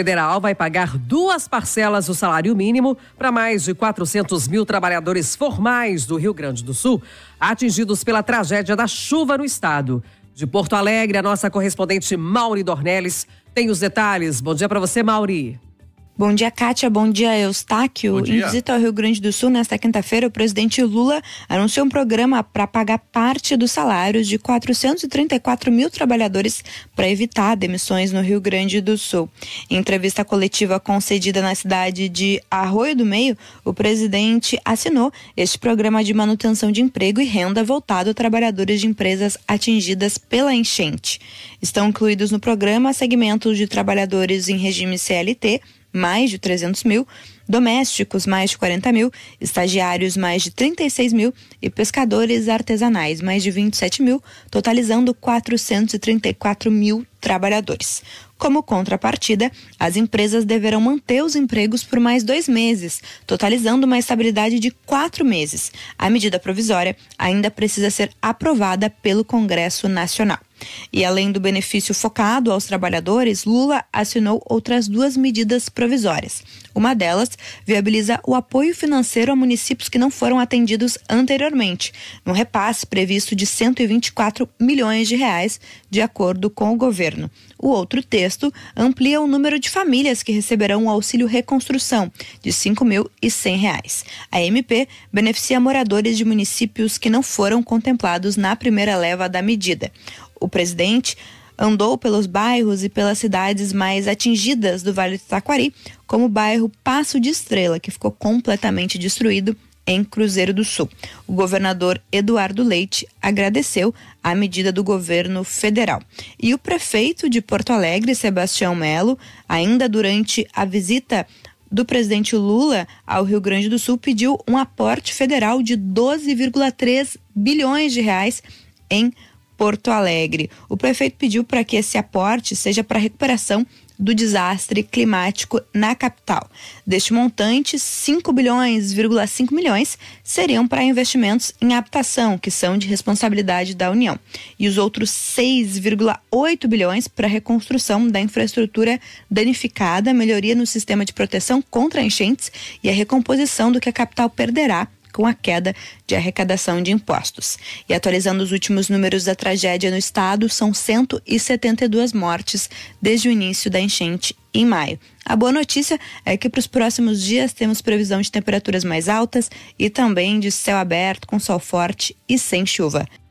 Federal vai pagar duas parcelas do salário mínimo para mais de 400 mil trabalhadores formais do Rio Grande do Sul, atingidos pela tragédia da chuva no estado. De Porto Alegre, a nossa correspondente Mauri Dornelles tem os detalhes. Bom dia para você, Mauri. Bom dia, Kátia. Bom dia, Eustáquio. Bom dia. Em visita ao Rio Grande do Sul, nesta quinta-feira, o presidente Lula anunciou um programa para pagar parte dos salários de 434 mil trabalhadores para evitar demissões no Rio Grande do Sul. Em entrevista coletiva concedida na cidade de Arroio do Meio, o presidente assinou este programa de manutenção de emprego e renda voltado a trabalhadores de empresas atingidas pela enchente. Estão incluídos no programa segmentos de trabalhadores em regime CLT, mais de 300 mil, domésticos, mais de 40 mil, estagiários, mais de 36 mil e pescadores artesanais, mais de 27 mil, totalizando 434 mil trabalhadores. Como contrapartida, as empresas deverão manter os empregos por mais dois meses, totalizando uma estabilidade de quatro meses. A medida provisória ainda precisa ser aprovada pelo Congresso Nacional. E além do benefício focado aos trabalhadores, Lula assinou outras duas medidas provisórias. Uma delas viabiliza o apoio financeiro a municípios que não foram atendidos anteriormente, num repasse previsto de 124 milhões de reais, de acordo com o governo governo. O outro texto amplia o número de famílias que receberão o auxílio reconstrução, de R$ 5.100. A MP beneficia moradores de municípios que não foram contemplados na primeira leva da medida. O presidente andou pelos bairros e pelas cidades mais atingidas do Vale do Taquari, como o bairro Passo de Estrela, que ficou completamente destruído em Cruzeiro do Sul. O governador Eduardo Leite agradeceu a medida do governo federal. E o prefeito de Porto Alegre, Sebastião Melo, ainda durante a visita do presidente Lula ao Rio Grande do Sul, pediu um aporte federal de 12,3 bilhões de reais em Porto Alegre. O prefeito pediu para que esse aporte seja para a recuperação do desastre climático na capital. Deste montante, 5 bilhões,5 milhões seriam para investimentos em habitação, que são de responsabilidade da União, e os outros 6,8 bilhões para reconstrução da infraestrutura danificada, melhoria no sistema de proteção contra enchentes e a recomposição do que a capital perderá com a queda de arrecadação de impostos. E atualizando os últimos números da tragédia no estado, são 172 mortes desde o início da enchente em maio. A boa notícia é que para os próximos dias temos previsão de temperaturas mais altas e também de céu aberto, com sol forte e sem chuva.